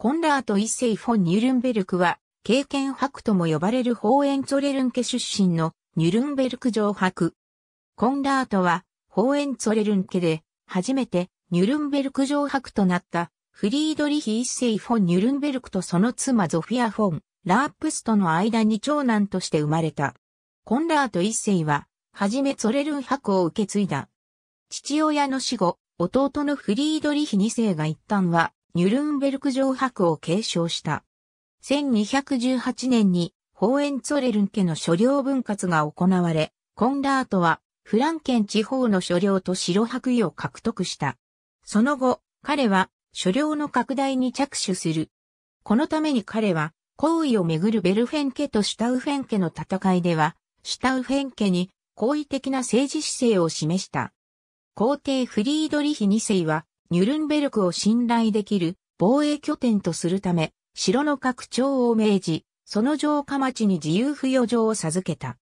コンラート一世フォン・ニュルンベルクは、経験博とも呼ばれるホーエンツォレルン家出身のニュルンベルク城博。コンラートは、ホーエンツォレルン家で、初めてニュルンベルク城博となったフリードリヒ一世フォン・ニュルンベルクとその妻ゾフィア・フォン、ラープスとの間に長男として生まれた。コンラート一世は、初めツォレルン博を受け継いだ。父親の死後、弟のフリードリヒ二世が一旦は、ニュルンベルク城博を継承した。1218年にホーエンツォレルン家の所領分割が行われ、コンラートはフランケン地方の所領と白白衣を獲得した。その後、彼は所領の拡大に着手する。このために彼は、行為をめぐるベルフェン家とシュタウフェン家の戦いでは、シュタウフェン家に好意的な政治姿勢を示した。皇帝フリードリヒ2世は、ニュルンベルクを信頼できる防衛拠点とするため、城の拡張を命じ、その城下町に自由付与状を授けた。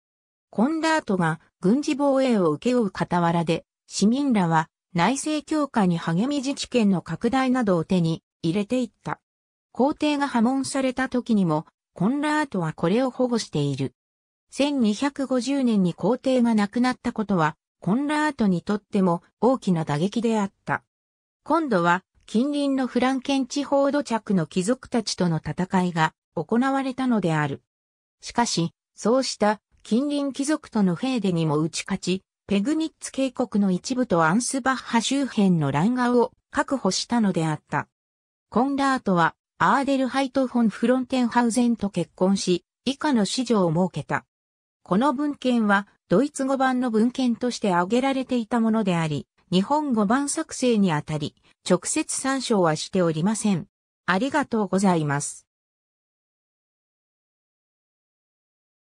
コンラートが軍事防衛を請け負う傍らで、市民らは内政強化に励み自治権の拡大などを手に入れていった。皇帝が破門された時にも、コンラートはこれを保護している。1250年に皇帝が亡くなったことは、コンラートにとっても大きな打撃であった。今度は近隣のフランケン地方土着の貴族たちとの戦いが行われたのである。しかし、そうした近隣貴族とのフェーデにも打ち勝ち、ペグニッツ渓谷の一部とアンスバッハ周辺の乱画を確保したのであった。コンラートはアーデルハイト・フォン・フロンテンハウゼンと結婚し、以下の子女を設けた。この文献はドイツ語版の文献として挙げられていたものであり、日本語版作成にあたり、直接参照はしておりません。ありがとうございます。